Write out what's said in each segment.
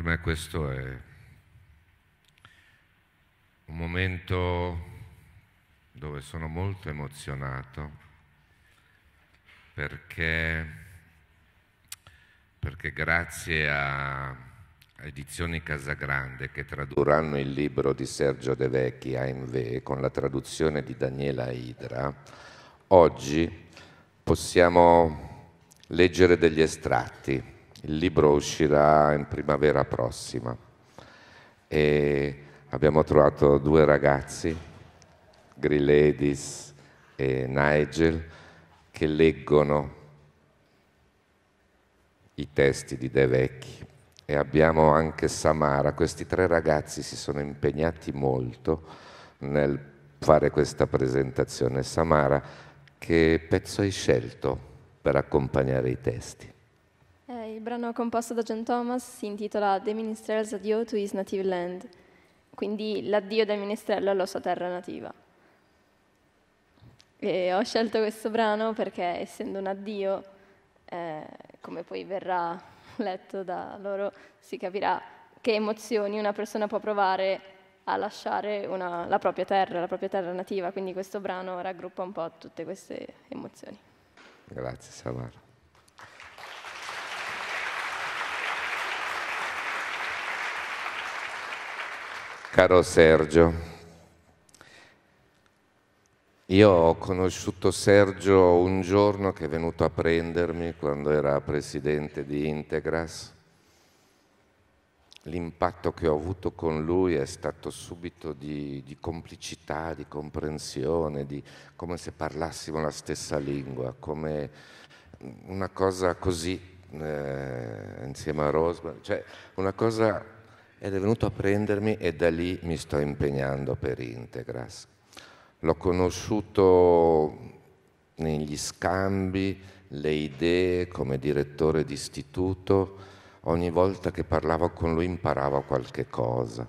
Per me questo è un momento dove sono molto emozionato perché, perché grazie a Edizioni Casagrande che tradurranno il libro di Sergio De Vecchi, AMV, con la traduzione di Daniela Idra, oggi possiamo leggere degli estratti il libro uscirà in primavera prossima e abbiamo trovato due ragazzi, Griledis e Nigel, che leggono i testi di De Vecchi e abbiamo anche Samara. Questi tre ragazzi si sono impegnati molto nel fare questa presentazione. Samara, che pezzo hai scelto per accompagnare i testi? brano composto da John Thomas si intitola The Ministrel's Addio to His Native Land, quindi l'addio del minestrello alla sua terra nativa. E ho scelto questo brano perché, essendo un addio, eh, come poi verrà letto da loro, si capirà che emozioni una persona può provare a lasciare una, la propria terra, la propria terra nativa, quindi questo brano raggruppa un po' tutte queste emozioni. Grazie Samara. Caro Sergio, io ho conosciuto Sergio un giorno che è venuto a prendermi quando era presidente di Integras. L'impatto che ho avuto con lui è stato subito di, di complicità, di comprensione, di, come se parlassimo la stessa lingua, come una cosa così eh, insieme a Rosman, cioè una cosa ed è venuto a prendermi e da lì mi sto impegnando per Integras. L'ho conosciuto negli scambi, le idee come direttore di istituto, ogni volta che parlavo con lui imparavo qualche cosa,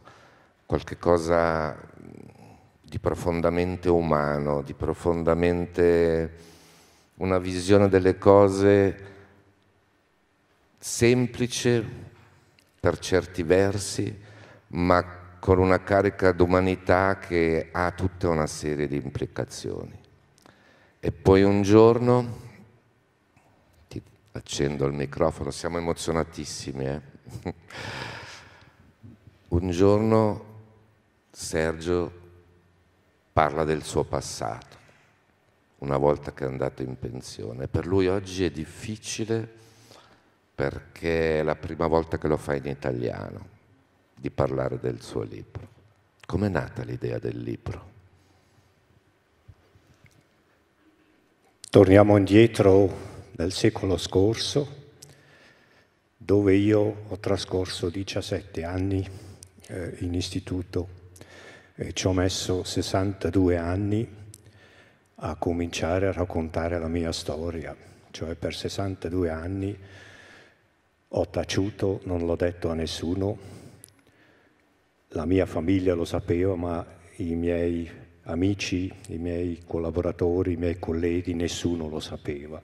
qualche cosa di profondamente umano, di profondamente una visione delle cose semplice per certi versi, ma con una carica d'umanità che ha tutta una serie di implicazioni. E poi un giorno, ti accendo il microfono, siamo emozionatissimi, eh? un giorno Sergio parla del suo passato, una volta che è andato in pensione. Per lui oggi è difficile perché è la prima volta che lo fa in italiano, di parlare del suo libro. Com'è nata l'idea del libro? Torniamo indietro nel secolo scorso, dove io ho trascorso 17 anni eh, in istituto e ci ho messo 62 anni a cominciare a raccontare la mia storia, cioè per 62 anni ho taciuto, non l'ho detto a nessuno, la mia famiglia lo sapeva, ma i miei amici, i miei collaboratori, i miei colleghi, nessuno lo sapeva.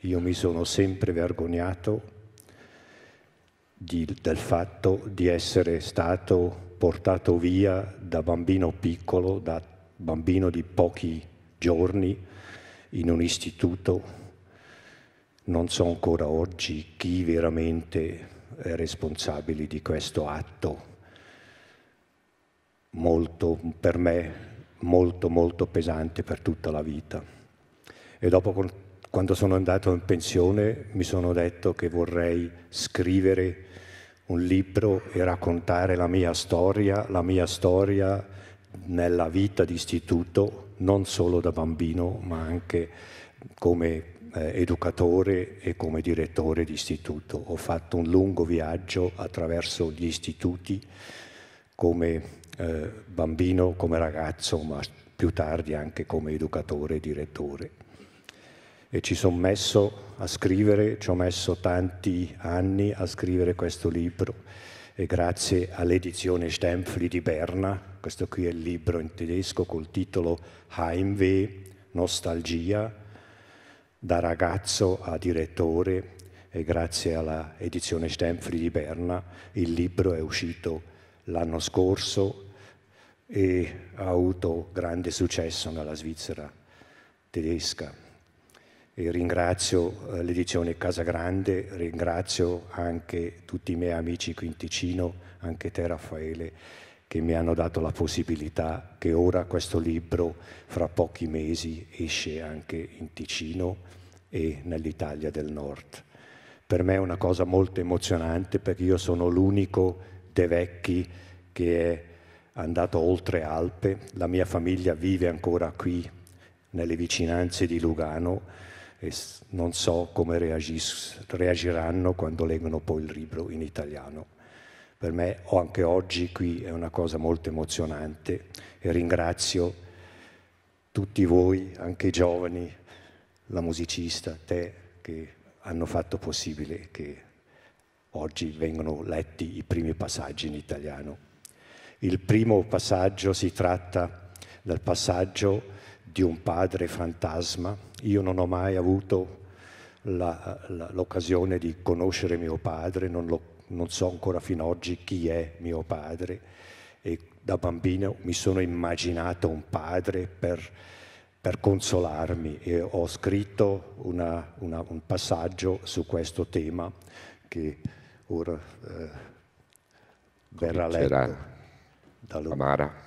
Io mi sono sempre vergognato di, del fatto di essere stato portato via da bambino piccolo, da bambino di pochi giorni, in un istituto non so ancora oggi chi veramente è responsabile di questo atto molto per me molto molto pesante per tutta la vita e dopo quando sono andato in pensione mi sono detto che vorrei scrivere un libro e raccontare la mia storia, la mia storia nella vita d'istituto non solo da bambino, ma anche come eh, educatore e come direttore di istituto. Ho fatto un lungo viaggio attraverso gli istituti come eh, bambino, come ragazzo, ma più tardi anche come educatore e direttore. E ci sono messo a scrivere, ci ho messo tanti anni a scrivere questo libro e grazie all'edizione Stempfli di Berna, questo qui è il libro in tedesco col titolo Heimweh, Nostalgia, da ragazzo a direttore e grazie alla edizione Stenfri di Berna il libro è uscito l'anno scorso e ha avuto grande successo nella Svizzera tedesca. E ringrazio eh, l'edizione Casagrande, ringrazio anche tutti i miei amici qui in Ticino, anche te Raffaele, che mi hanno dato la possibilità che ora questo libro fra pochi mesi esce anche in Ticino e nell'Italia del Nord. Per me è una cosa molto emozionante perché io sono l'unico dei Vecchi che è andato oltre Alpe, la mia famiglia vive ancora qui nelle vicinanze di Lugano e non so come reagis- reagiranno quando leggono poi il libro in italiano. Per me anche oggi qui è una cosa molto emozionante e ringrazio tutti voi, anche i giovani, la musicista, te, che hanno fatto possibile che oggi vengano letti i primi passaggi in italiano. Il primo passaggio si tratta del passaggio di un padre fantasma. Io non ho mai avuto la, la, l'occasione di conoscere mio padre, non, lo, non so ancora fino ad oggi chi è mio padre e da bambino mi sono immaginato un padre per per consolarmi e ho scritto una, una, un passaggio su questo tema che ora eh, verrà letto da Amara.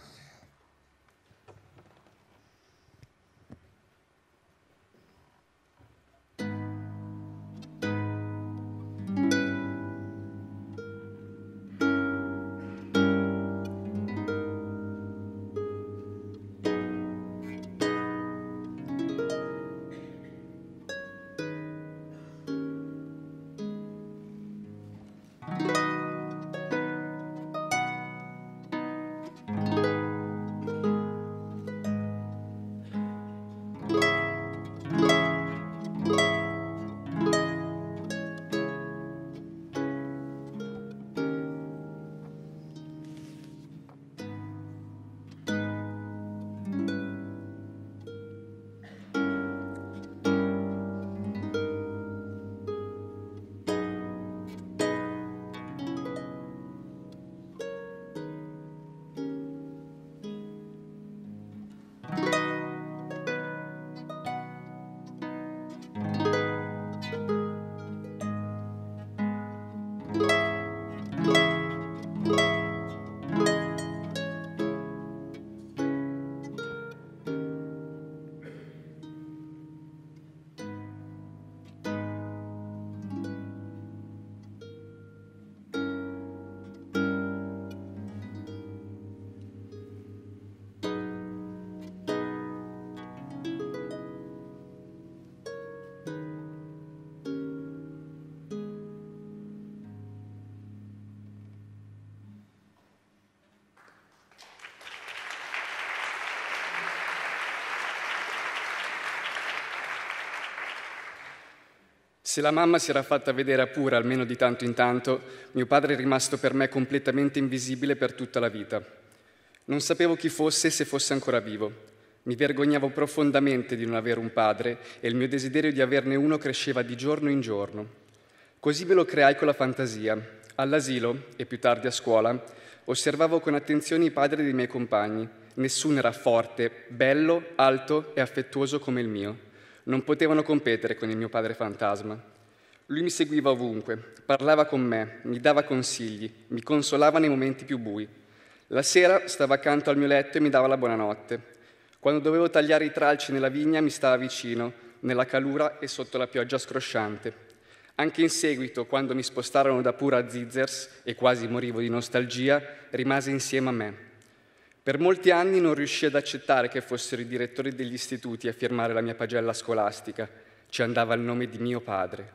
Se la mamma si era fatta vedere a pura almeno di tanto in tanto, mio padre è rimasto per me completamente invisibile per tutta la vita. Non sapevo chi fosse e se fosse ancora vivo. Mi vergognavo profondamente di non avere un padre e il mio desiderio di averne uno cresceva di giorno in giorno. Così me lo creai con la fantasia. All'asilo e più tardi a scuola osservavo con attenzione i padri dei miei compagni. Nessuno era forte, bello, alto e affettuoso come il mio. Non potevano competere con il mio padre fantasma. Lui mi seguiva ovunque, parlava con me, mi dava consigli, mi consolava nei momenti più bui. La sera stava accanto al mio letto e mi dava la buonanotte. Quando dovevo tagliare i tralci nella vigna mi stava vicino, nella calura e sotto la pioggia scrosciante. Anche in seguito, quando mi spostarono da Pura a Zizers e quasi morivo di nostalgia, rimase insieme a me. Per molti anni non riuscii ad accettare che fossero i direttori degli istituti a firmare la mia pagella scolastica, ci andava il nome di mio padre.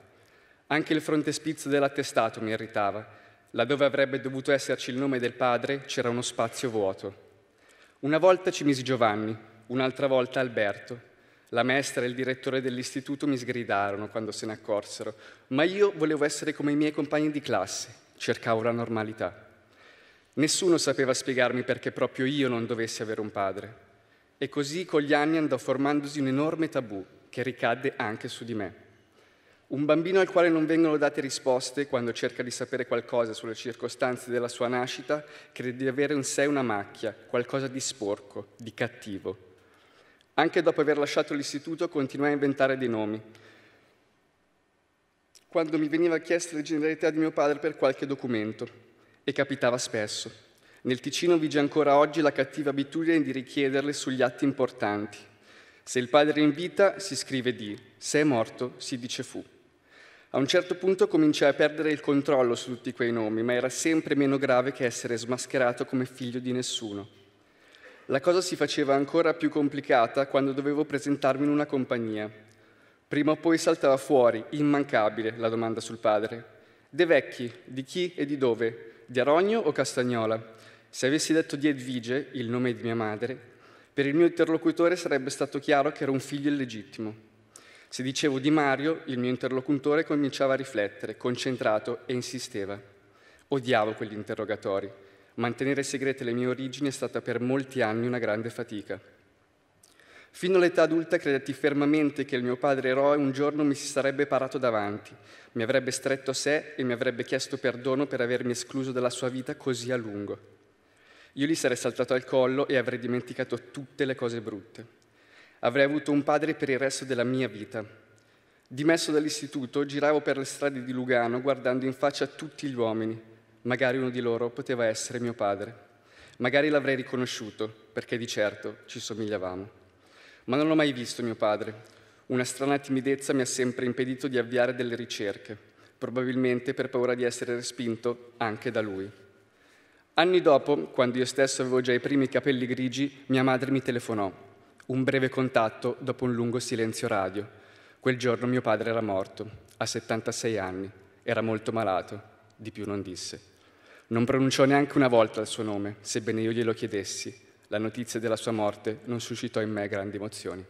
Anche il frontespizio dell'attestato mi irritava, laddove avrebbe dovuto esserci il nome del padre c'era uno spazio vuoto. Una volta ci misi Giovanni, un'altra volta Alberto. La maestra e il direttore dell'istituto mi sgridarono quando se ne accorsero, ma io volevo essere come i miei compagni di classe, cercavo la normalità. Nessuno sapeva spiegarmi perché proprio io non dovessi avere un padre. E così con gli anni andò formandosi un enorme tabù che ricadde anche su di me. Un bambino al quale non vengono date risposte quando cerca di sapere qualcosa sulle circostanze della sua nascita crede di avere in sé una macchia, qualcosa di sporco, di cattivo. Anche dopo aver lasciato l'istituto continuai a inventare dei nomi. Quando mi veniva chiesta la generalità di mio padre per qualche documento, e capitava spesso. Nel Ticino vige ancora oggi la cattiva abitudine di richiederle sugli atti importanti. Se il padre è in vita si scrive di, se è morto si dice fu. A un certo punto cominciai a perdere il controllo su tutti quei nomi, ma era sempre meno grave che essere smascherato come figlio di nessuno. La cosa si faceva ancora più complicata quando dovevo presentarmi in una compagnia. Prima o poi saltava fuori, immancabile, la domanda sul padre. De vecchi, di chi e di dove? di Arogno o Castagnola? Se avessi detto di Edvige, il nome di mia madre, per il mio interlocutore sarebbe stato chiaro che era un figlio illegittimo. Se dicevo di Mario, il mio interlocutore cominciava a riflettere, concentrato e insisteva. Odiavo quegli interrogatori. Mantenere segrete le mie origini è stata per molti anni una grande fatica. Fino all'età adulta credetti fermamente che il mio padre eroe un giorno mi si sarebbe parato davanti, mi avrebbe stretto a sé e mi avrebbe chiesto perdono per avermi escluso dalla sua vita così a lungo. Io gli sarei saltato al collo e avrei dimenticato tutte le cose brutte. Avrei avuto un padre per il resto della mia vita. Dimesso dall'istituto, giravo per le strade di Lugano guardando in faccia tutti gli uomini. Magari uno di loro poteva essere mio padre. Magari l'avrei riconosciuto, perché di certo ci somigliavamo ma non ho mai visto mio padre. Una strana timidezza mi ha sempre impedito di avviare delle ricerche, probabilmente per paura di essere respinto anche da lui. Anni dopo, quando io stesso avevo già i primi capelli grigi, mia madre mi telefonò. Un breve contatto dopo un lungo silenzio radio. Quel giorno mio padre era morto, a 76 anni, era molto malato, di più non disse. Non pronunciò neanche una volta il suo nome, sebbene io glielo chiedessi. La notizia della sua morte non suscitò in me grandi emozioni.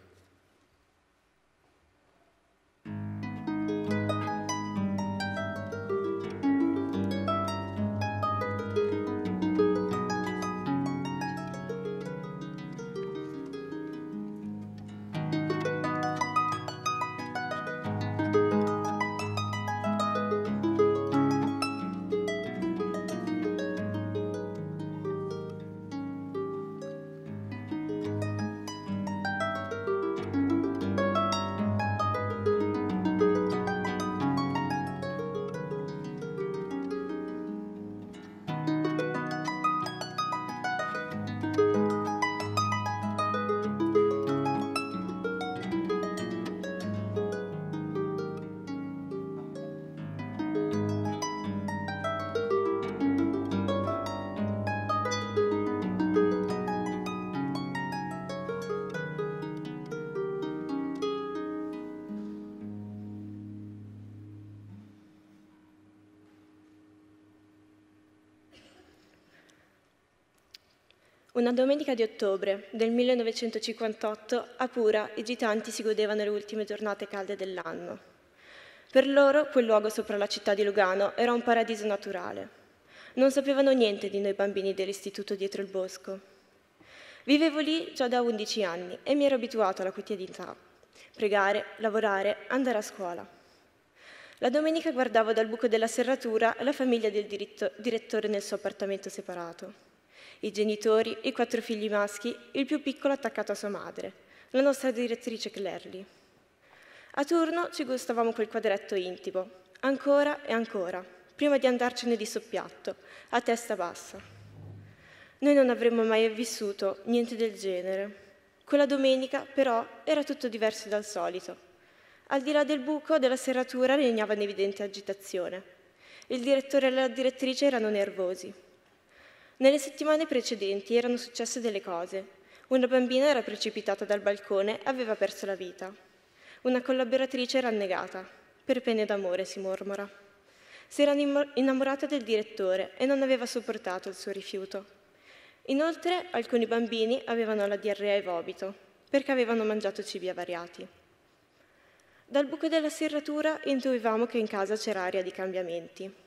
Una domenica di ottobre del 1958 a Pura i gitanti si godevano le ultime giornate calde dell'anno. Per loro quel luogo sopra la città di Lugano era un paradiso naturale. Non sapevano niente di noi bambini dell'istituto dietro il bosco. Vivevo lì già da 11 anni e mi ero abituato alla quotidianità. Pregare, lavorare, andare a scuola. La domenica guardavo dal buco della serratura la famiglia del diretto- direttore nel suo appartamento separato i genitori, i quattro figli maschi, il più piccolo attaccato a sua madre, la nostra direttrice Clerli. A turno ci gustavamo quel quadretto intimo, ancora e ancora, prima di andarcene di soppiatto, a testa bassa. Noi non avremmo mai vissuto niente del genere. Quella domenica, però, era tutto diverso dal solito. Al di là del buco della serratura regnava un'evidente agitazione. Il direttore e la direttrice erano nervosi. Nelle settimane precedenti erano successe delle cose. Una bambina era precipitata dal balcone e aveva perso la vita. Una collaboratrice era annegata. Per pene d'amore, si mormora. Si era innamorata del direttore e non aveva sopportato il suo rifiuto. Inoltre, alcuni bambini avevano la diarrea e vomito, perché avevano mangiato cibi avariati. Dal buco della serratura intuivamo che in casa c'era aria di cambiamenti.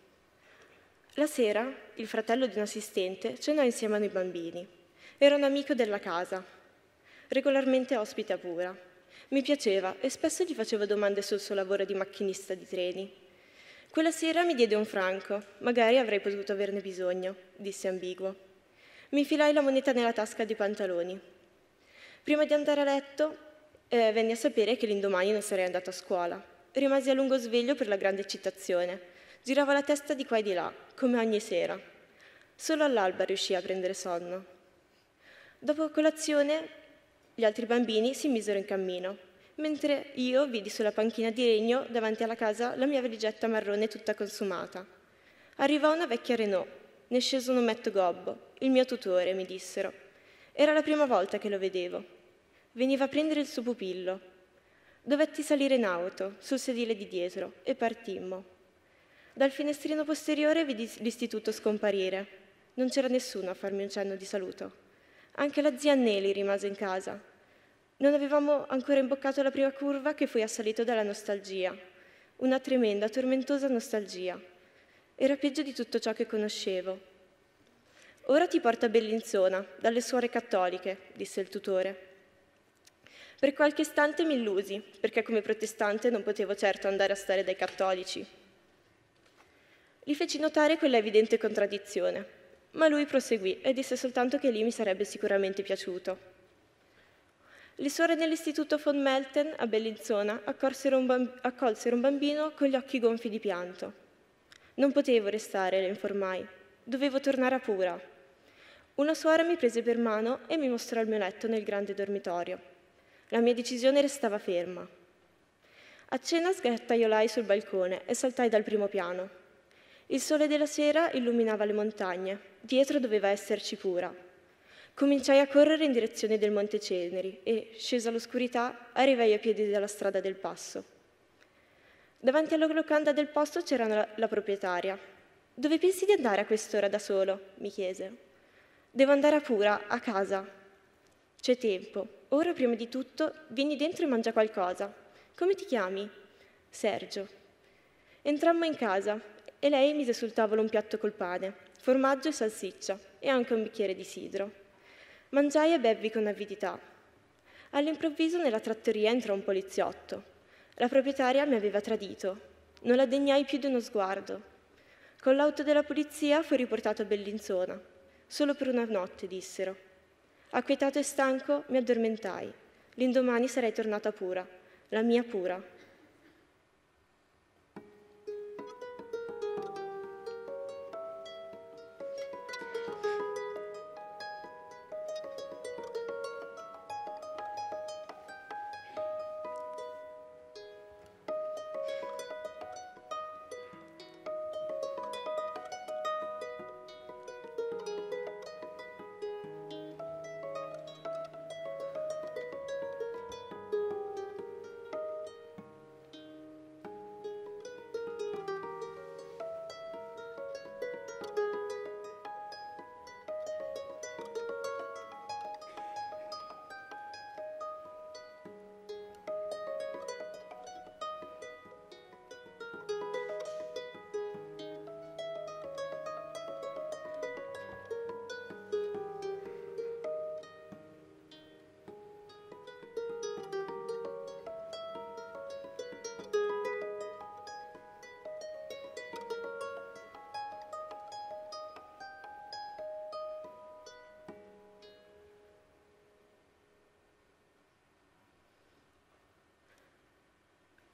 La sera il fratello di un assistente cenò insieme ai bambini. Era un amico della casa, regolarmente ospite a Pura. Mi piaceva e spesso gli facevo domande sul suo lavoro di macchinista di treni. Quella sera mi diede un franco, magari avrei potuto averne bisogno, disse ambiguo. Mi filai la moneta nella tasca dei pantaloni. Prima di andare a letto eh, venni a sapere che l'indomani non sarei andato a scuola. Rimasi a lungo sveglio per la grande eccitazione Girava la testa di qua e di là, come ogni sera. Solo all'alba riuscì a prendere sonno. Dopo colazione, gli altri bambini si misero in cammino, mentre io vidi sulla panchina di legno, davanti alla casa, la mia valigetta marrone tutta consumata. Arrivò una vecchia Renault, ne sceso un ometto gobbo, il mio tutore, mi dissero. Era la prima volta che lo vedevo. Veniva a prendere il suo pupillo. Dovetti salire in auto, sul sedile di dietro, e partimmo. Dal finestrino posteriore vidi l'istituto scomparire. Non c'era nessuno a farmi un cenno di saluto. Anche la zia Nelly rimase in casa. Non avevamo ancora imboccato la prima curva che fui assalito dalla nostalgia. Una tremenda, tormentosa nostalgia. Era peggio di tutto ciò che conoscevo. Ora ti porto a Bellinzona, dalle suore cattoliche, disse il tutore. Per qualche istante mi illusi, perché come protestante non potevo certo andare a stare dai cattolici. Gli feci notare quella evidente contraddizione, ma lui proseguì e disse soltanto che lì mi sarebbe sicuramente piaciuto. Le suore dell'istituto von Melten a Bellinzona un bamb- accolsero un bambino con gli occhi gonfi di pianto. Non potevo restare, le informai. Dovevo tornare a Pura. Una suora mi prese per mano e mi mostrò il mio letto nel grande dormitorio. La mia decisione restava ferma. A cena sgattaiolai sul balcone e saltai dal primo piano. Il sole della sera illuminava le montagne, dietro doveva esserci pura. Cominciai a correre in direzione del Monte Ceneri e, scesa l'oscurità, arrivai a piedi della strada del passo. Davanti alla locanda del posto c'era la, la proprietaria. Dove pensi di andare a quest'ora da solo? mi chiese. Devo andare a Pura, a casa. C'è tempo. Ora, prima di tutto, vieni dentro e mangia qualcosa. Come ti chiami? Sergio. Entrammo in casa, e lei mise sul tavolo un piatto col pane, formaggio e salsiccia e anche un bicchiere di sidro. Mangiai e bevvi con avidità. All'improvviso nella trattoria entrò un poliziotto. La proprietaria mi aveva tradito. Non la degnai più di uno sguardo. Con l'auto della polizia fu riportato a Bellinzona. Solo per una notte, dissero. Acquietato e stanco mi addormentai. L'indomani sarei tornata pura, la mia pura.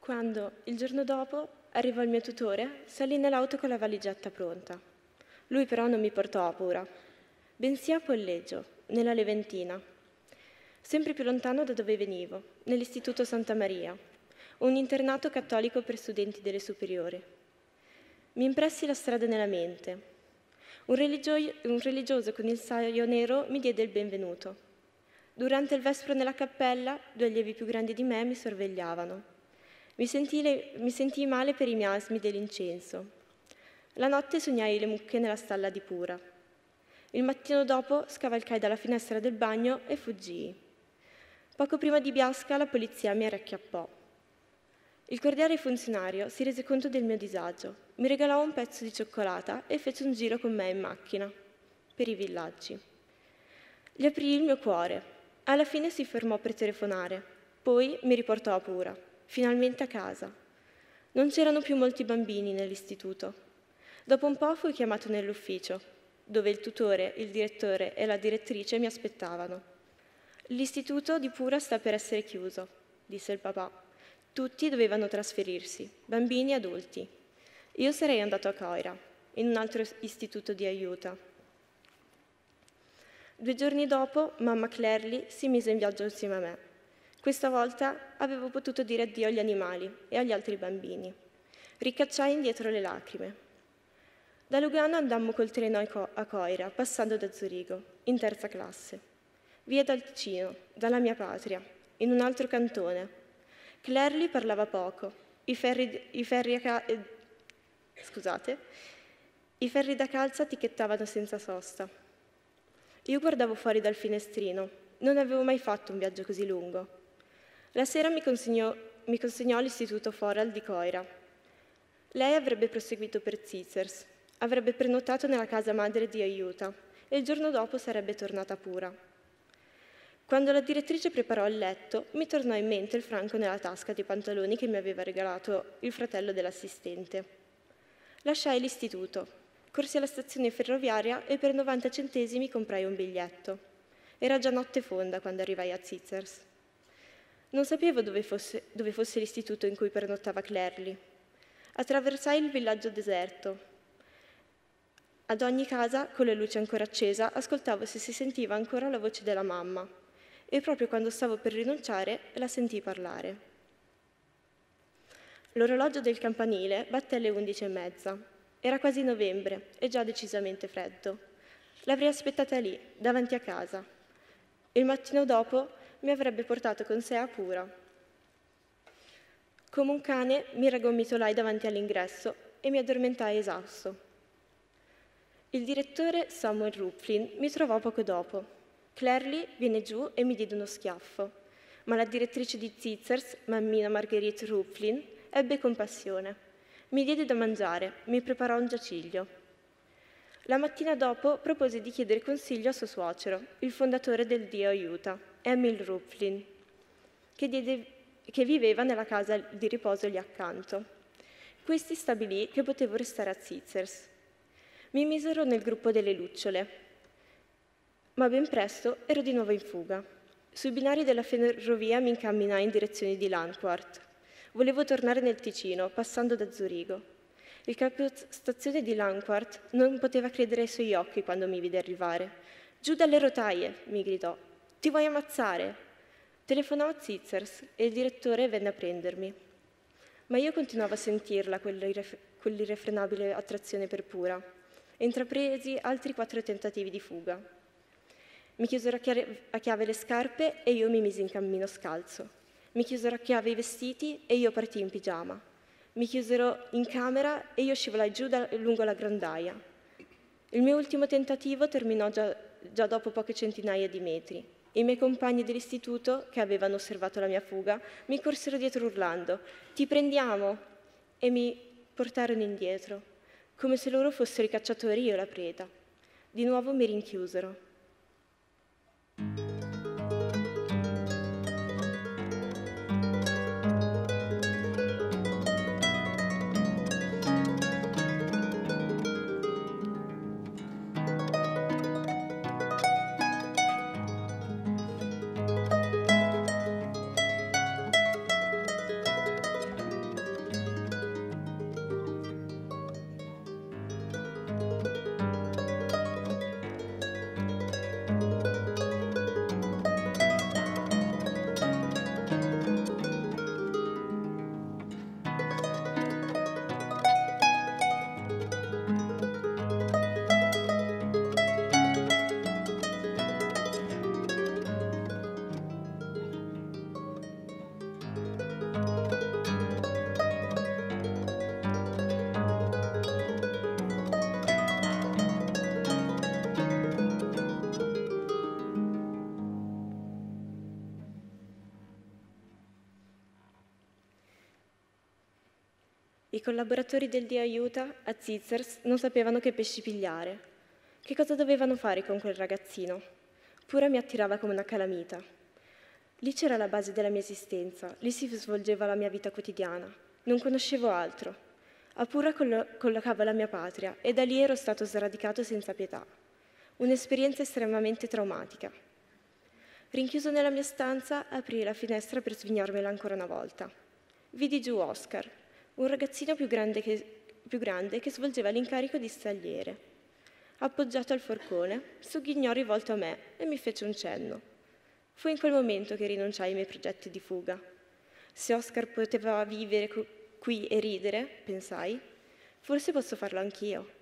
quando, il giorno dopo, arrivò il mio tutore, salì nell'auto con la valigetta pronta. Lui però non mi portò a Pura, bensì a Polleggio, nella Leventina, sempre più lontano da dove venivo, nell'Istituto Santa Maria, un internato cattolico per studenti delle superiori. Mi impressi la strada nella mente. Un, religio- un religioso con il saio nero mi diede il benvenuto. Durante il vespro nella cappella, due allievi più grandi di me mi sorvegliavano mi sentii, mi sentii male per i miasmi dell'incenso. La notte sognai le mucche nella stalla di Pura. Il mattino dopo scavalcai dalla finestra del bagno e fuggii. Poco prima di Biasca la polizia mi racchiappò. Il cordiale funzionario si rese conto del mio disagio, mi regalò un pezzo di cioccolata e fece un giro con me in macchina, per i villaggi. Gli aprì il mio cuore. Alla fine si fermò per telefonare, poi mi riportò a Pura finalmente a casa. Non c'erano più molti bambini nell'istituto. Dopo un po' fui chiamato nell'ufficio, dove il tutore, il direttore e la direttrice mi aspettavano. L'istituto di Pura sta per essere chiuso, disse il papà. Tutti dovevano trasferirsi, bambini e adulti. Io sarei andato a Coira, in un altro istituto di aiuto. Due giorni dopo, mamma Clerly si mise in viaggio insieme a me. Questa volta avevo potuto dire addio agli animali e agli altri bambini. Ricacciai indietro le lacrime. Da Lugano andammo col treno a Coira, passando da Zurigo, in terza classe. Via dal Ticino, dalla mia patria, in un altro cantone. Clerli parlava poco. I ferri, i ferri, ca- eh, scusate, i ferri da calza etichettavano senza sosta. Io guardavo fuori dal finestrino. Non avevo mai fatto un viaggio così lungo. La sera mi consegnò, mi consegnò all'istituto Foral di Coira. Lei avrebbe proseguito per Cicers, avrebbe prenotato nella casa madre di Aiuta e il giorno dopo sarebbe tornata pura. Quando la direttrice preparò il letto, mi tornò in mente il franco nella tasca dei pantaloni che mi aveva regalato il fratello dell'assistente. Lasciai l'istituto, corsi alla stazione ferroviaria e per 90 centesimi comprai un biglietto. Era già notte fonda quando arrivai a Zitzers. Non sapevo dove fosse, dove fosse l'istituto in cui pernottava Clerli. Attraversai il villaggio deserto. Ad ogni casa, con le luci ancora accesa, ascoltavo se si sentiva ancora la voce della mamma e proprio quando stavo per rinunciare la sentii parlare. L'orologio del campanile batté alle undici e mezza. Era quasi novembre e già decisamente freddo. L'avrei aspettata lì, davanti a casa. Il mattino dopo mi avrebbe portato con sé a Pura. Come un cane mi raggomitolai davanti all'ingresso e mi addormentai esausto. Il direttore Samuel Ruplin mi trovò poco dopo. Clerly viene giù e mi diede uno schiaffo, ma la direttrice di Zitzers, mammina Marguerite Ruplin, ebbe compassione. Mi diede da mangiare, mi preparò un giaciglio. La mattina dopo propose di chiedere consiglio a suo suocero, il fondatore del Dio Aiuta. Emil Ruplin, che, diede, che viveva nella casa di riposo lì accanto. Questi stabilì che potevo restare a Zitzers. Mi misero nel gruppo delle lucciole, ma ben presto ero di nuovo in fuga. Sui binari della ferrovia mi incamminai in direzione di Landquart. Volevo tornare nel Ticino, passando da Zurigo. Il capostazione di Landquart non poteva credere ai suoi occhi quando mi vide arrivare. Giù dalle rotaie, mi gridò, ti vuoi ammazzare. Telefonò a Zitzers e il direttore venne a prendermi. Ma io continuavo a sentirla quell'irrefrenabile attrazione per Pura e intrapresi altri quattro tentativi di fuga. Mi chiusero a chiave, le scarpe e io mi misi in cammino scalzo. Mi chiusero a chiave i vestiti e io partii in pigiama. Mi chiusero in camera e io scivolai giù da, lungo la grandaia. Il mio ultimo tentativo terminò già, già dopo poche centinaia di metri. I miei compagni dell'istituto, che avevano osservato la mia fuga, mi corsero dietro urlando Ti prendiamo! e mi portarono indietro, come se loro fossero i cacciatori e io la preda. Di nuovo mi rinchiusero. collaboratori del Dio Aiuta a Zizzers non sapevano che pesci pigliare. Che cosa dovevano fare con quel ragazzino? Pure mi attirava come una calamita. Lì c'era la base della mia esistenza, lì si svolgeva la mia vita quotidiana. Non conoscevo altro. A Pura collo- collocava la mia patria e da lì ero stato sradicato senza pietà. Un'esperienza estremamente traumatica. Rinchiuso nella mia stanza, aprì la finestra per svignarmela ancora una volta. Vidi giù Oscar, un ragazzino più grande che, più grande che svolgeva l'incarico di stagliere. Appoggiato al forcone, sogghignò rivolto a me e mi fece un cenno. Fu in quel momento che rinunciai ai miei progetti di fuga. Se Oscar poteva vivere qui e ridere, pensai, forse posso farlo anch'io.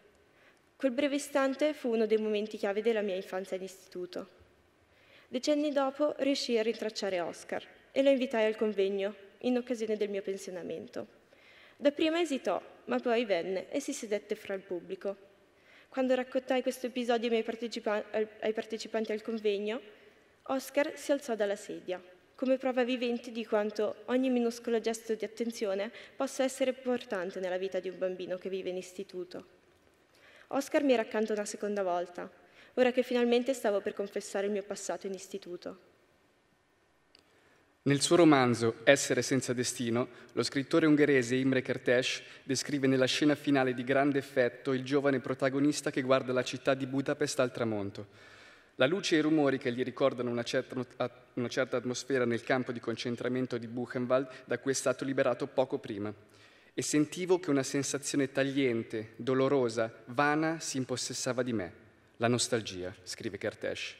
Quel breve istante fu uno dei momenti chiave della mia infanzia in istituto. Decenni dopo riuscii a rintracciare Oscar e lo invitai al convegno in occasione del mio pensionamento. Dapprima esitò, ma poi venne e si sedette fra il pubblico. Quando raccontai questo episodio ai, partecipa- ai partecipanti al convegno, Oscar si alzò dalla sedia, come prova vivente di quanto ogni minuscolo gesto di attenzione possa essere importante nella vita di un bambino che vive in istituto. Oscar mi era accanto una seconda volta, ora che finalmente stavo per confessare il mio passato in istituto. Nel suo romanzo Essere senza destino, lo scrittore ungherese Imre Kertész descrive nella scena finale di grande effetto il giovane protagonista che guarda la città di Budapest al tramonto. La luce e i rumori che gli ricordano una certa, una certa atmosfera nel campo di concentramento di Buchenwald da cui è stato liberato poco prima e sentivo che una sensazione tagliente, dolorosa, vana si impossessava di me. La nostalgia, scrive Kertész.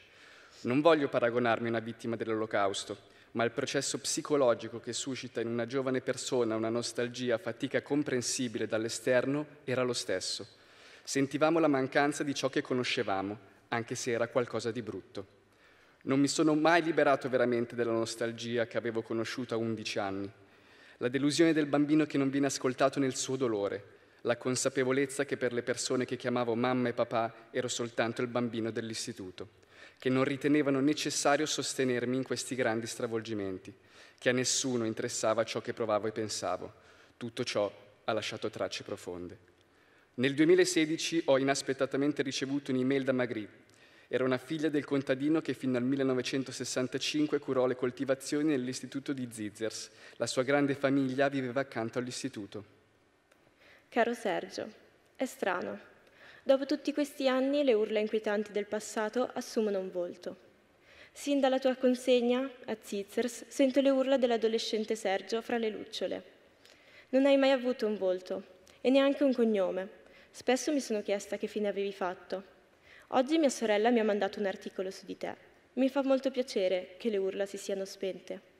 Non voglio paragonarmi a una vittima dell'olocausto, ma il processo psicologico che suscita in una giovane persona una nostalgia a fatica comprensibile dall'esterno era lo stesso. Sentivamo la mancanza di ciò che conoscevamo, anche se era qualcosa di brutto. Non mi sono mai liberato veramente della nostalgia che avevo conosciuto a 11 anni, la delusione del bambino che non viene ascoltato nel suo dolore, la consapevolezza che per le persone che chiamavo mamma e papà ero soltanto il bambino dell'istituto che non ritenevano necessario sostenermi in questi grandi stravolgimenti, che a nessuno interessava ciò che provavo e pensavo. Tutto ciò ha lasciato tracce profonde. Nel 2016 ho inaspettatamente ricevuto un'email da Magritte, era una figlia del contadino che fino al 1965 curò le coltivazioni nell'istituto di Zizers. La sua grande famiglia viveva accanto all'istituto. Caro Sergio, è strano, Dopo tutti questi anni le urla inquietanti del passato assumono un volto. Sin dalla tua consegna a Zitzers sento le urla dell'adolescente Sergio fra le lucciole. Non hai mai avuto un volto e neanche un cognome. Spesso mi sono chiesta che fine avevi fatto. Oggi mia sorella mi ha mandato un articolo su di te. Mi fa molto piacere che le urla si siano spente.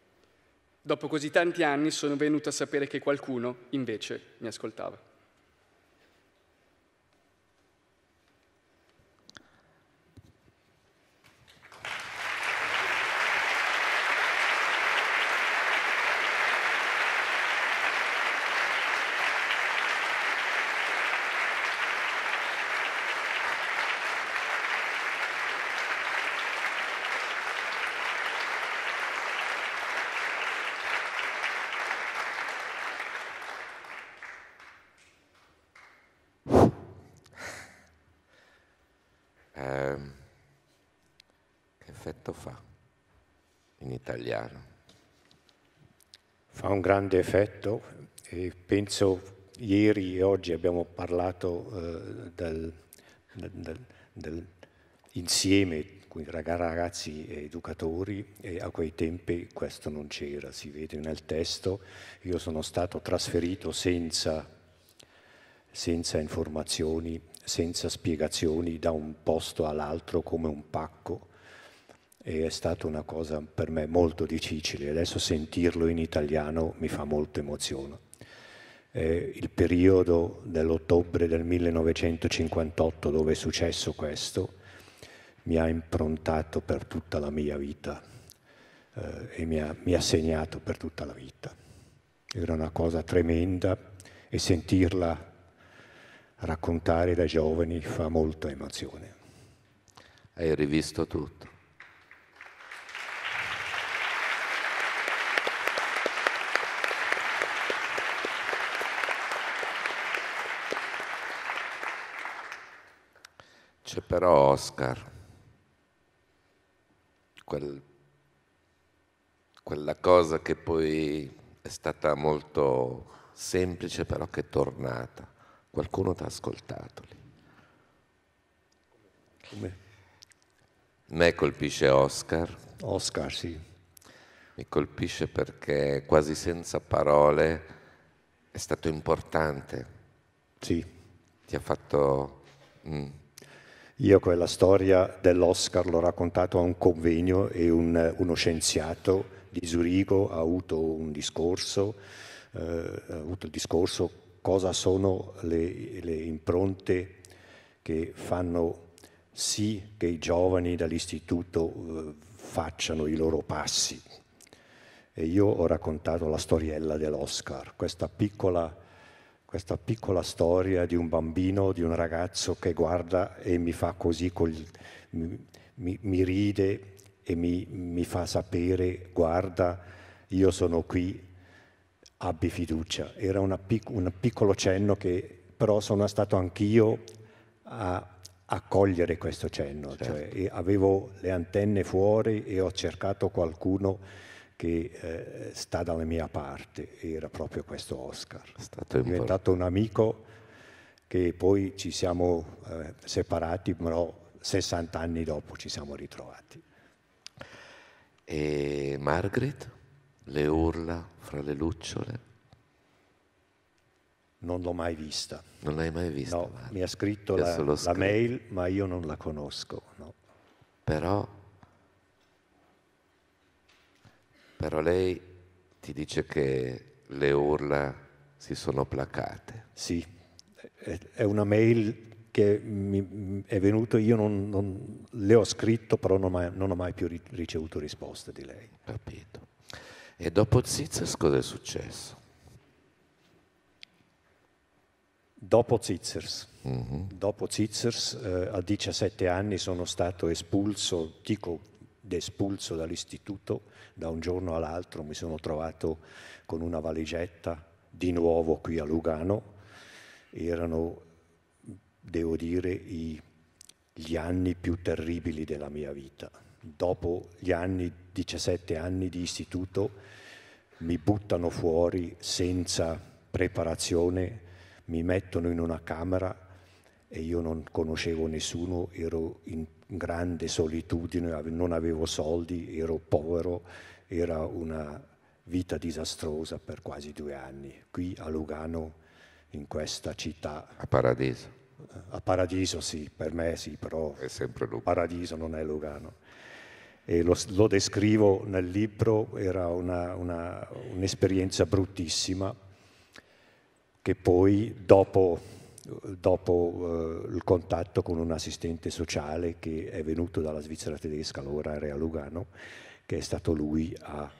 Dopo così tanti anni sono venuta a sapere che qualcuno, invece, mi ascoltava. un grande effetto e penso ieri e oggi abbiamo parlato eh, del, del, del insieme ragazzi e educatori e a quei tempi questo non c'era, si vede nel testo, io sono stato trasferito senza, senza informazioni, senza spiegazioni da un posto all'altro come un pacco e è stata una cosa per me molto difficile. Adesso sentirlo in italiano mi fa molto emozione. Eh, il periodo dell'ottobre del 1958 dove è successo questo mi ha improntato per tutta la mia vita eh, e mi ha, mi ha segnato per tutta la vita. Era una cosa tremenda e sentirla raccontare da giovani fa molta emozione. Hai rivisto tutto. C'è però Oscar, quel, quella cosa che poi è stata molto semplice però che è tornata. Qualcuno ti ha ascoltato lì. Come? Me colpisce Oscar. Oscar, sì. Mi colpisce perché quasi senza parole è stato importante. Sì. Ti ha fatto... Mm io quella storia dell'Oscar l'ho raccontato a un convegno e un, uno scienziato di Zurigo ha avuto un discorso, eh, ha avuto il discorso cosa sono le, le impronte che fanno sì che i giovani dall'istituto eh, facciano i loro passi. E io ho raccontato la storiella dell'Oscar, questa piccola questa piccola storia di un bambino, di un ragazzo che guarda e mi fa così, col, mi, mi, ride e mi, mi fa sapere, guarda, io sono qui, abbi fiducia. Era pic- un piccolo cenno che però sono stato anch'io a accogliere questo cenno. Cioè, certo. avevo le antenne fuori e ho cercato qualcuno che eh, sta dalla mia parte, era proprio questo Oscar. È diventato un amico che poi ci siamo eh, separati, però 60 anni dopo ci siamo ritrovati. E Margaret le urla fra le lucciole? Non l'ho mai vista. Non l'hai mai vista? No, Margaret. mi ha scritto la, la, mail, ma io non la conosco. No. Però però lei ti dice che le urla si sono placate. Sì, è una mail che mi è venuta, io non, non, le ho scritto, però non, mai, non ho mai più ricevuto risposte di lei. Capito. E dopo Zizzes cosa è successo? Dopo Zizzers, mm-hmm. dopo Zizzers eh, a 17 anni sono stato espulso, dico espulso dall'istituto, da un giorno all'altro mi sono trovato con una valigetta di nuovo qui a Lugano. Erano, devo dire, i, gli anni più terribili della mia vita. Dopo gli anni, 17 anni di istituto, mi buttano fuori senza preparazione, mi mettono in una camera e io non conoscevo nessuno, ero in grande solitudine, non avevo soldi, ero povero, era una vita disastrosa per quasi due anni, qui a Lugano, in questa città. A Paradiso. A Paradiso sì, per me sì, però è sempre Lugano. Paradiso non è Lugano. Lo, lo, descrivo nel libro, era una, una, un'esperienza bruttissima che poi dopo dopo eh, il contatto con un assistente sociale che è venuto dalla Svizzera tedesca, allora era a Lugano, che è stato lui a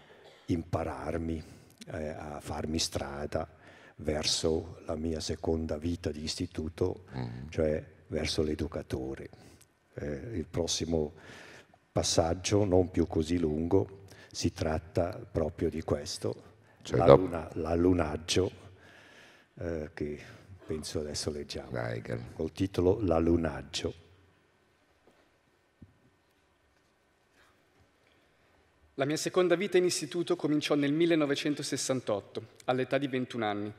impararmi, eh, a farmi strada verso la mia seconda vita di istituto, mm. cioè verso l'educatore. Eh, il prossimo passaggio, non più così lungo, si tratta proprio di questo, cioè, l'allunaggio eh, che penso adesso leggiamo, Weigel. col titolo L'alunaggio. La mia seconda vita in istituto cominciò nel 1968, all'età di 21 anni,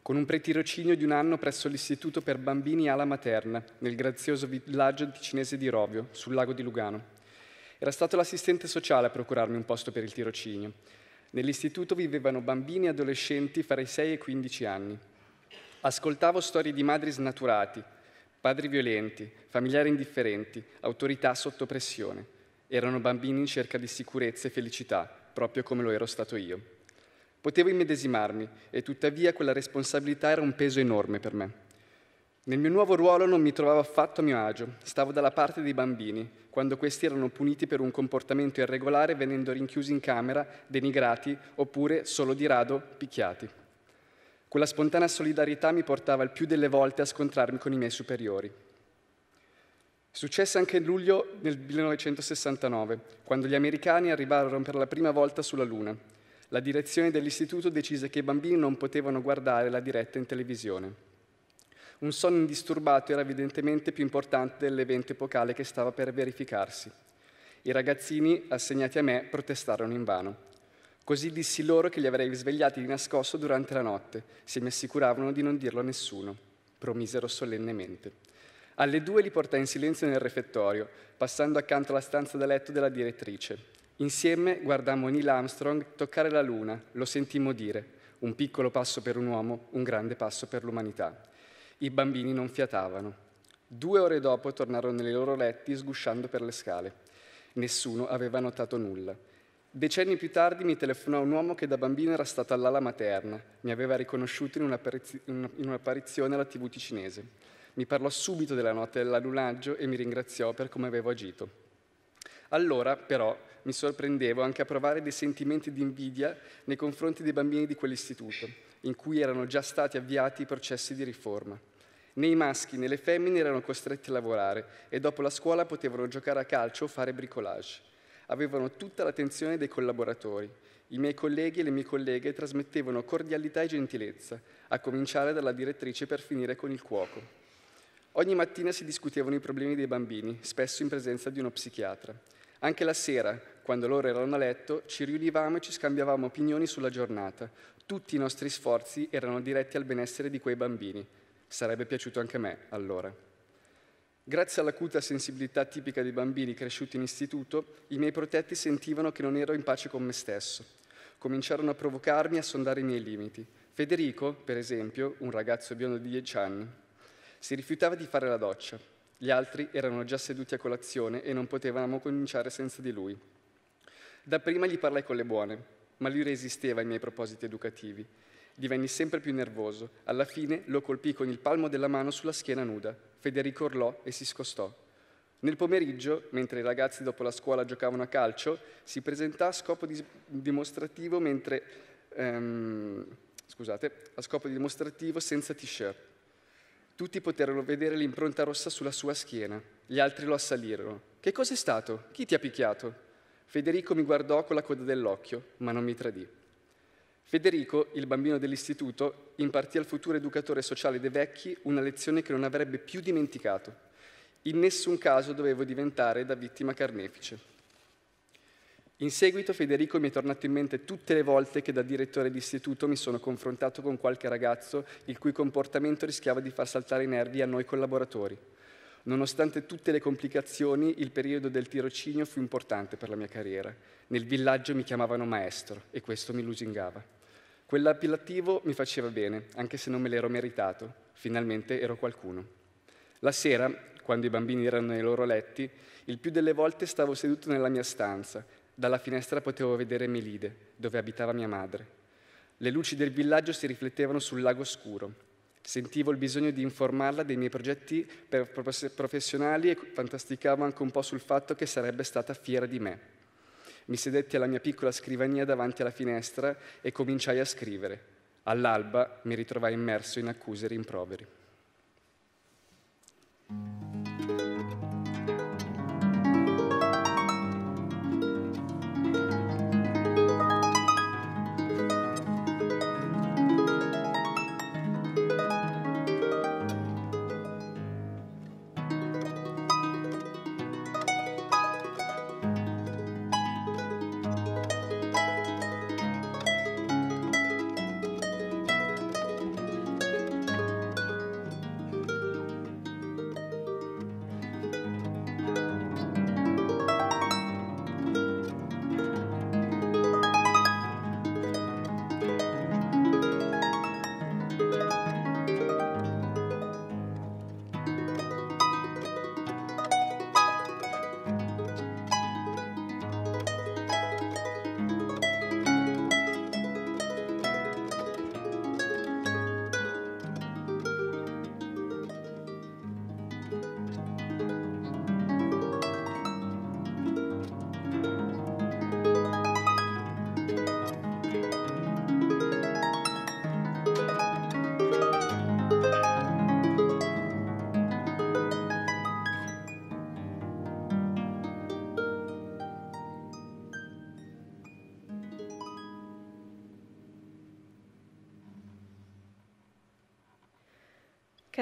con un pretirocinio di un anno presso l'Istituto per Bambini Ala Materna, nel grazioso villaggio cinese di Rovio, sul lago di Lugano. Era stato l'assistente sociale a procurarmi un posto per il tirocinio. Nell'istituto vivevano bambini e adolescenti fra i 6 e i 15 anni. Ascoltavo storie di madri snaturati, padri violenti, familiari indifferenti, autorità sotto pressione. Erano bambini in cerca di sicurezza e felicità, proprio come lo ero stato io. Potevo immedesimarmi e tuttavia quella responsabilità era un peso enorme per me. Nel mio nuovo ruolo non mi trovavo affatto a mio agio, stavo dalla parte dei bambini, quando questi erano puniti per un comportamento irregolare venendo rinchiusi in camera, denigrati oppure, solo di rado, picchiati. Quella spontanea solidarietà mi portava il più delle volte a scontrarmi con i miei superiori. Successe anche in luglio del 1969, quando gli americani arrivarono per la prima volta sulla Luna. La direzione dell'istituto decise che i bambini non potevano guardare la diretta in televisione. Un sonno indisturbato era evidentemente più importante dell'evento epocale che stava per verificarsi. I ragazzini, assegnati a me, protestarono invano. Così dissi loro che li avrei svegliati di nascosto durante la notte, se mi assicuravano di non dirlo a nessuno. Promisero solennemente. Alle due li portai in silenzio nel refettorio, passando accanto alla stanza da letto della direttrice. Insieme guardammo Neil Armstrong toccare la luna, lo sentimmo dire, un piccolo passo per un uomo, un grande passo per l'umanità. I bambini non fiatavano. Due ore dopo tornarono nei loro letti sgusciando per le scale. Nessuno aveva notato nulla. Decenni più tardi mi telefonò un uomo che da bambino era stato all'ala materna, mi aveva riconosciuto in, un'apparizione alla TV ticinese. Mi parlò subito della notte dell'allunaggio e mi ringraziò per come avevo agito. Allora, però, mi sorprendevo anche a provare dei sentimenti di invidia nei confronti dei bambini di quell'istituto, in cui erano già stati avviati i processi di riforma. Né i maschi né le femmine erano costretti a lavorare e dopo la scuola potevano giocare a calcio o fare bricolage avevano tutta l'attenzione dei collaboratori. I miei colleghi e le mie colleghe trasmettevano cordialità e gentilezza, a cominciare dalla direttrice per finire con il cuoco. Ogni mattina si discutevano i problemi dei bambini, spesso in presenza di uno psichiatra. Anche la sera, quando loro erano a letto, ci riunivamo e ci scambiavamo opinioni sulla giornata. Tutti i nostri sforzi erano diretti al benessere di quei bambini. Sarebbe piaciuto anche a me, allora. Grazie all'acuta sensibilità tipica dei bambini cresciuti in istituto, i miei protetti sentivano che non ero in pace con me stesso. Cominciarono a provocarmi e a sondare i miei limiti. Federico, per esempio, un ragazzo biondo di 10 anni, si rifiutava di fare la doccia. Gli altri erano già seduti a colazione e non potevamo cominciare senza di lui. Dapprima gli parlai con le buone, ma lui resisteva ai miei propositi educativi. Divenni sempre più nervoso. Alla fine lo colpì con il palmo della mano sulla schiena nuda. Federico urlò e si scostò. Nel pomeriggio, mentre i ragazzi dopo la scuola giocavano a calcio, si presentò a scopo, di dimostrativo, mentre, ehm, scusate, a scopo dimostrativo senza t-shirt. Tutti poterono vedere l'impronta rossa sulla sua schiena. Gli altri lo assalirono. Che cos'è stato? Chi ti ha picchiato? Federico mi guardò con la coda dell'occhio, ma non mi tradì. Federico, il bambino dell'istituto, impartì al futuro educatore sociale De Vecchi una lezione che non avrebbe più dimenticato. In nessun caso dovevo diventare da vittima carnefice. In seguito Federico mi è tornato in mente tutte le volte che da direttore di istituto mi sono confrontato con qualche ragazzo il cui comportamento rischiava di far saltare i nervi a noi collaboratori. Nonostante tutte le complicazioni, il periodo del tirocinio fu importante per la mia carriera. Nel villaggio mi chiamavano maestro e questo mi lusingava. Quell'appellativo mi faceva bene, anche se non me l'ero meritato. Finalmente ero qualcuno. La sera, quando i bambini erano nei loro letti, il più delle volte stavo seduto nella mia stanza. Dalla finestra potevo vedere Melide, dove abitava mia madre. Le luci del villaggio si riflettevano sul lago scuro. Sentivo il bisogno di informarla dei miei progetti professionali e fantasticavo anche un po' sul fatto che sarebbe stata fiera di me. Mi sedetti alla mia piccola scrivania davanti alla finestra e cominciai a scrivere. All'alba mi ritrovai immerso in accuse e rimproveri.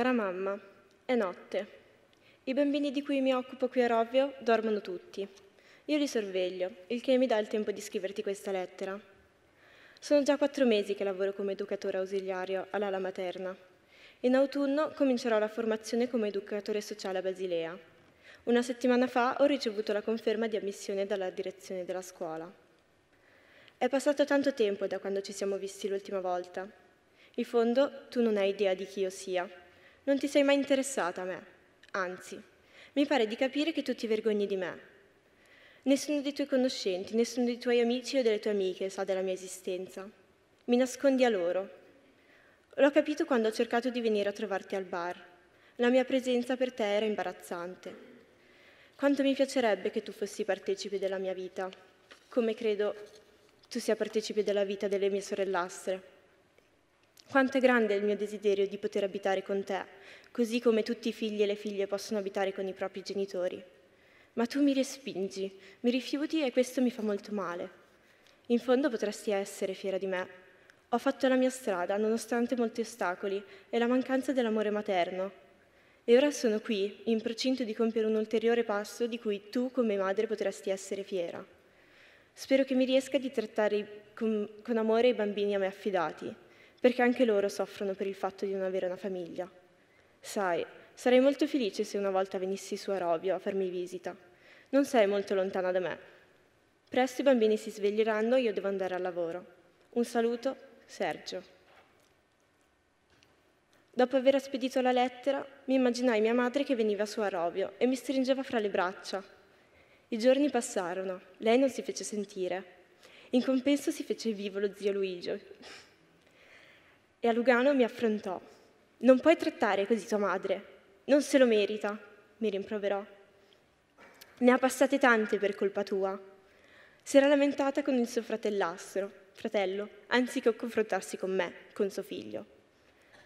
Cara mamma, è notte. I bambini di cui mi occupo qui a Rovio dormono tutti. Io li sorveglio, il che mi dà il tempo di scriverti questa lettera. Sono già quattro mesi che lavoro come educatore ausiliario all'ala materna. In autunno comincerò la formazione come educatore sociale a Basilea. Una settimana fa ho ricevuto la conferma di ammissione dalla direzione della scuola. È passato tanto tempo da quando ci siamo visti l'ultima volta. In fondo, tu non hai idea di chi io sia. Non ti sei mai interessata a me, anzi, mi pare di capire che tu ti vergogni di me. Nessuno dei tuoi conoscenti, nessuno dei tuoi amici o delle tue amiche sa della mia esistenza. Mi nascondi a loro. L'ho capito quando ho cercato di venire a trovarti al bar. La mia presenza per te era imbarazzante. Quanto mi piacerebbe che tu fossi partecipe della mia vita, come credo tu sia partecipe della vita delle mie sorellastre. Quanto è grande il mio desiderio di poter abitare con te, così come tutti i figli e le figlie possono abitare con i propri genitori. Ma tu mi respingi, mi rifiuti e questo mi fa molto male. In fondo potresti essere fiera di me. Ho fatto la mia strada, nonostante molti ostacoli e la mancanza dell'amore materno. E ora sono qui, in procinto di compiere un ulteriore passo di cui tu come madre potresti essere fiera. Spero che mi riesca di trattare con, con amore i bambini a me affidati perché anche loro soffrono per il fatto di non avere una famiglia. Sai, sarei molto felice se una volta venissi su a Rovio a farmi visita. Non sei molto lontana da me. Presto i bambini si sveglieranno e io devo andare al lavoro. Un saluto, Sergio. Dopo aver spedito la lettera, mi immaginai mia madre che veniva su a Rovio e mi stringeva fra le braccia. I giorni passarono, lei non si fece sentire. In compenso si fece vivo lo zio Luigi, e a Lugano mi affrontò. Non puoi trattare così tua madre. Non se lo merita, mi rimproverò. Ne ha passate tante per colpa tua. Si era lamentata con il suo fratellastro, fratello, anziché confrontarsi con me, con suo figlio.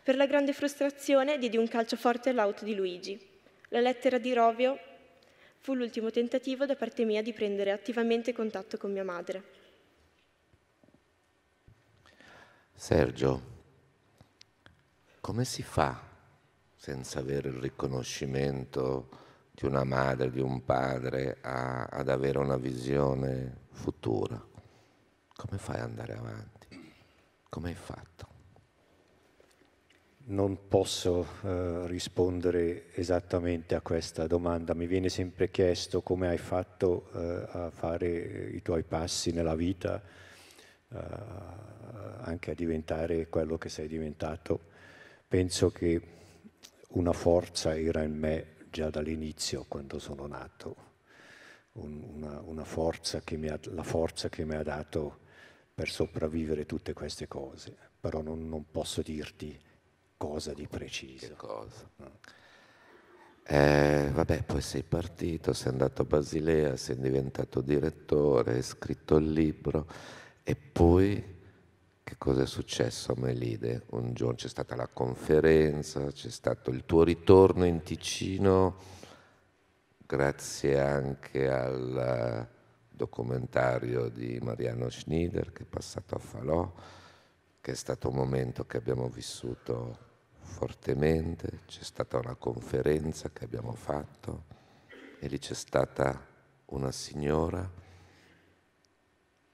Per la grande frustrazione diedi un calcio forte all'auto di Luigi. La lettera di Rovio fu l'ultimo tentativo da parte mia di prendere attivamente contatto con mia madre. Sergio, come si fa senza avere il riconoscimento di una madre, di un padre, a, ad avere una visione futura? Come fai ad andare avanti? Come hai fatto? Non posso eh, rispondere esattamente a questa domanda, mi viene sempre chiesto come hai fatto eh, a fare i tuoi passi nella vita, eh, anche a diventare quello che sei diventato. Penso che una forza era in me già dall'inizio, quando sono nato, una, una forza ha, la forza che mi ha dato per sopravvivere tutte queste cose, però non, non posso dirti cosa di preciso. Cosa. Eh, vabbè, poi sei partito, sei andato a Basilea, sei diventato direttore, hai scritto il libro e poi che cosa è successo a Melide. Un giorno c'è stata la conferenza, c'è stato il tuo ritorno in Ticino, grazie anche al eh, documentario di Mariano Schneider che è passato a Falò, che è stato un momento che abbiamo vissuto fortemente, c'è stata una conferenza che abbiamo fatto e lì c'è stata una signora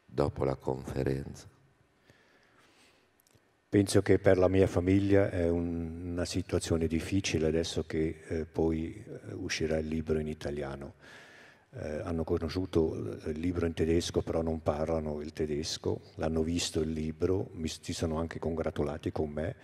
dopo la conferenza Penso che per la mia famiglia è un, una situazione difficile adesso che eh, poi eh, uscirà il libro in italiano. Eh, hanno conosciuto eh, il libro in tedesco, però non parlano il tedesco, l'hanno visto il libro, mi, si sono anche congratulati con me.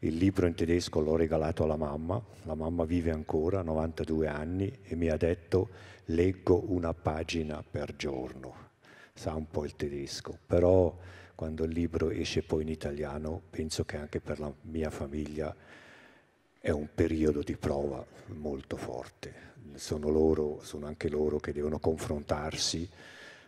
Il libro in tedesco l'ho regalato alla mamma, la mamma vive ancora, 92 anni, e mi ha detto leggo una pagina per giorno, sa un po' il tedesco, però quando il libro esce poi in italiano, penso che anche per la mia famiglia è un periodo di prova molto forte. Sono loro, sono anche loro che devono confrontarsi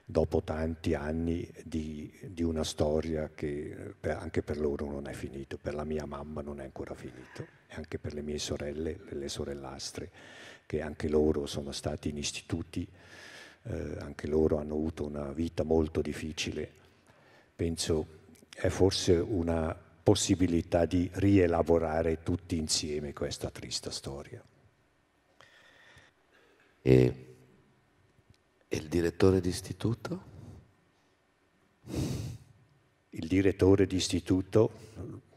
dopo tanti anni di, di una storia che per, anche per loro non è finita, per la mia mamma non è ancora finito, e anche per le mie sorelle, le sorellastre, che anche loro sono stati in istituti, eh, anche loro hanno avuto una vita molto difficile penso è forse una possibilità di rielaborare tutti insieme questa triste storia. E, e il direttore d'istituto? Il direttore d'istituto,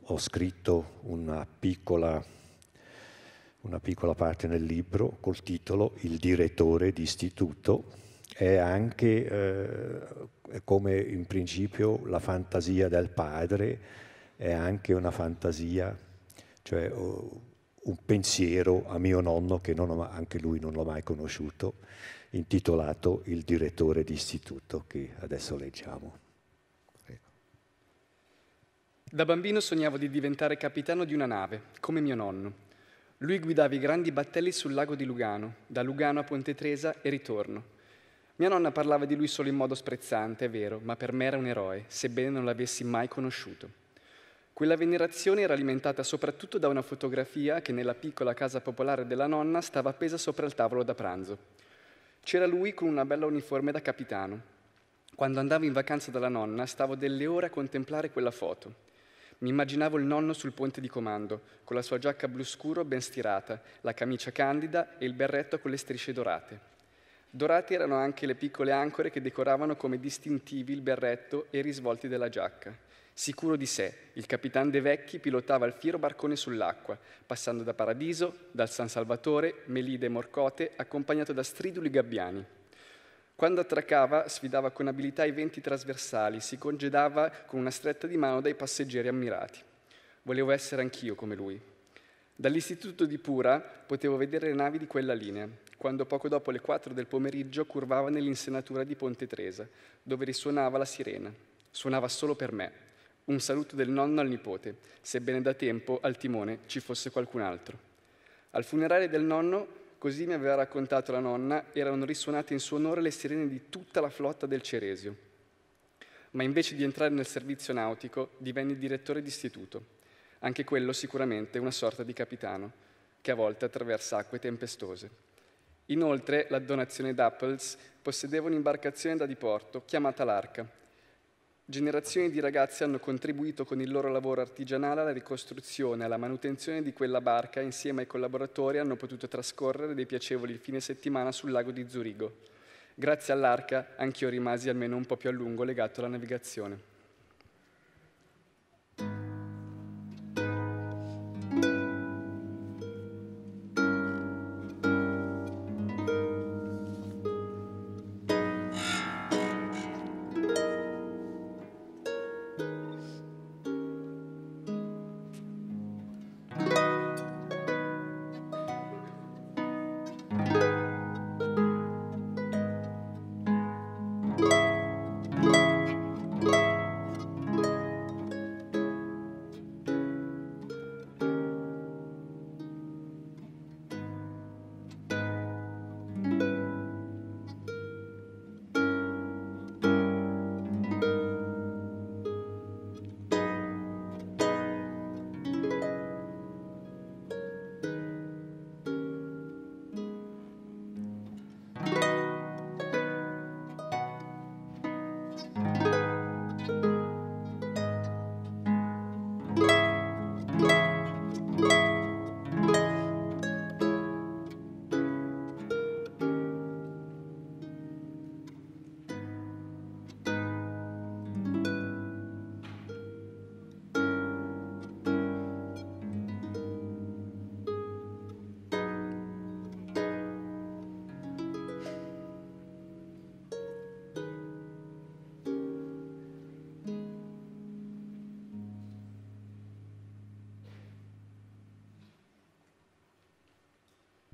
ho scritto una piccola, una piccola parte nel libro col titolo Il direttore d'istituto è anche eh, come in principio la fantasia del padre è anche una fantasia, cioè oh, un pensiero a mio nonno che ho, anche lui non l'ho mai conosciuto, intitolato Il direttore d'istituto che adesso leggiamo. Da bambino sognavo di diventare capitano di una nave, come mio nonno. Lui guidava i grandi battelli sul lago di Lugano, da Lugano a Ponte Tresa e ritorno. Mia nonna parlava di lui solo in modo sprezzante, è vero, ma per me era un eroe, sebbene non l'avessi mai conosciuto. Quella venerazione era alimentata soprattutto da una fotografia che nella piccola casa popolare della nonna stava appesa sopra il tavolo da pranzo. C'era lui con una bella uniforme da capitano. Quando andavo in vacanza dalla nonna stavo delle ore a contemplare quella foto. Mi immaginavo il nonno sul ponte di comando, con la sua giacca blu scuro ben stirata, la camicia candida e il berretto con le strisce dorate. Dorate erano anche le piccole ancore che decoravano come distintivi il berretto e i risvolti della giacca. Sicuro di sé, il capitano De Vecchi pilotava il fiero barcone sull'acqua, passando da Paradiso, dal San Salvatore, Melide e Morcote, accompagnato da striduli gabbiani. Quando attraccava, sfidava con abilità i venti trasversali, si congedava con una stretta di mano dai passeggeri ammirati. Volevo essere anch'io come lui. Dall'istituto di Pura potevo vedere le navi di quella linea, quando poco dopo le 4 del pomeriggio curvava nell'insenatura di Ponte Tresa, dove risuonava la sirena. Suonava solo per me. Un saluto del nonno al nipote, sebbene da tempo al timone ci fosse qualcun altro. Al funerale del nonno, così mi aveva raccontato la nonna, erano risuonate in suo onore le sirene di tutta la flotta del Ceresio. Ma invece di entrare nel servizio nautico, divenne direttore d'istituto. Anche quello sicuramente una sorta di capitano, che a volte attraversa acque tempestose. Inoltre la donazione d'Apples possedeva un'imbarcazione da diporto chiamata l'Arca. Generazioni di ragazzi hanno contribuito con il loro lavoro artigianale alla ricostruzione e alla manutenzione di quella barca e insieme ai collaboratori hanno potuto trascorrere dei piacevoli fine settimana sul lago di Zurigo. Grazie all'Arca anch'io rimasi almeno un po' più a lungo legato alla navigazione.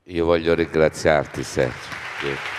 Io voglio ringraziarti Sergio.